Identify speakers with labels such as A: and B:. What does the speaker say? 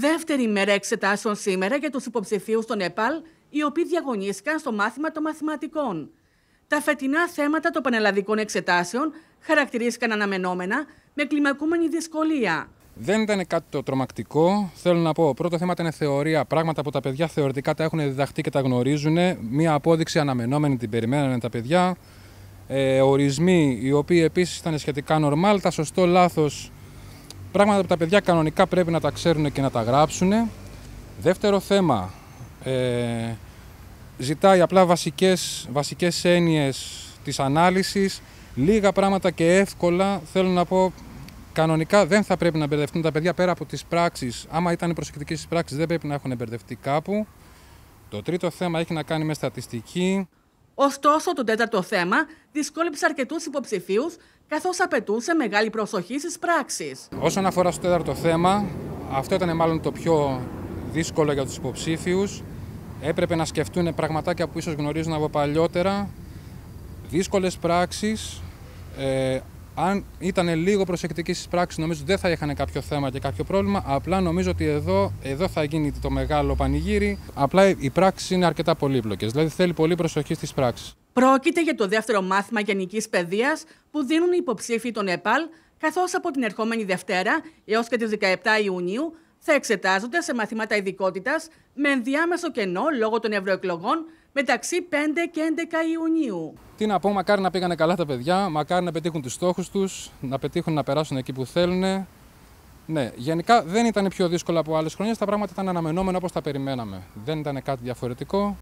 A: Δεύτερη ημέρα εξετάσεων σήμερα για τους υποψηφίους στο Νεπάλ, οι οποίοι διαγωνίστηκαν στο μάθημα των μαθηματικών. Τα φετινά θέματα των πανελλαδικών εξετάσεων χαρακτηρίστηκαν αναμενόμενα με κλιμακούμενη δυσκολία.
B: Δεν ήταν κάτι το τρομακτικό. Θέλω να πω, πρώτο θέμα ήταν θεωρία. Πράγματα που τα παιδιά θεωρητικά τα έχουν διδαχτεί και τα γνωρίζουν. Μία απόδειξη αναμενόμενη την περιμένανε τα παιδιά. Ε, ορισμοί οι οποίοι επίσης ήταν σχετικά νορμάλ, Τα σωστό λάθος Πράγματα που τα παιδιά κανονικά πρέπει να τα ξέρουν και να τα γράψουν. Δεύτερο θέμα, ε, ζητάει απλά βασικές, βασικές έννοιες της ανάλυσης, λίγα πράγματα και εύκολα, θέλω να πω, κανονικά δεν θα πρέπει να μπερδευτούν τα παιδιά πέρα από τις πράξεις, άμα ήταν προσεκτικοί στις πράξεις δεν πρέπει να έχουν μπερδευτεί κάπου. Το τρίτο θέμα έχει να κάνει με στατιστική.
A: Ωστόσο, το τέταρτο θέμα δυσκόλυψε αρκετούς υποψηφίους, καθώς απαιτούσε μεγάλη προσοχή στις πράξεις.
B: Όσον αφορά στο τέταρτο θέμα, αυτό ήταν μάλλον το πιο δύσκολο για τους υποψήφιους. Έπρεπε να σκεφτούν πραγματάκια που ίσως γνωρίζουν από παλιότερα, δύσκολες πράξεις, ε, αν ήταν λίγο προσεκτικοί στις πράξεις, νομίζω δεν θα είχαν κάποιο θέμα και κάποιο πρόβλημα. Απλά νομίζω ότι εδώ, εδώ θα γίνει το μεγάλο πανηγύρι. Απλά οι πράξεις είναι αρκετά πολύπλοκες. Δηλαδή θέλει πολύ προσοχή στις πράξεις.
A: Πρόκειται για το δεύτερο μάθημα γενικής παιδείας που δίνουν οι υποψήφοι των ΕΠΑΛ, καθώς από την ερχόμενη Δευτέρα έως και τις 17 Ιουνίου θα εξετάζονται σε μαθήματα ειδικότητας με ενδιάμεσο κενό λόγω των ευρωεκλογών μεταξύ 5 και 11 Ιουνίου.
B: Τι να πω, μακάρι να πήγανε καλά τα παιδιά, μακάρι να πετύχουν τους στόχους τους, να πετύχουν να περάσουν εκεί που θέλουν. Ναι, γενικά δεν ήταν πιο δύσκολα από άλλες χρονιές, τα πράγματα ήταν αναμενόμενα όπως τα περιμέναμε. Δεν ήταν κάτι διαφορετικό.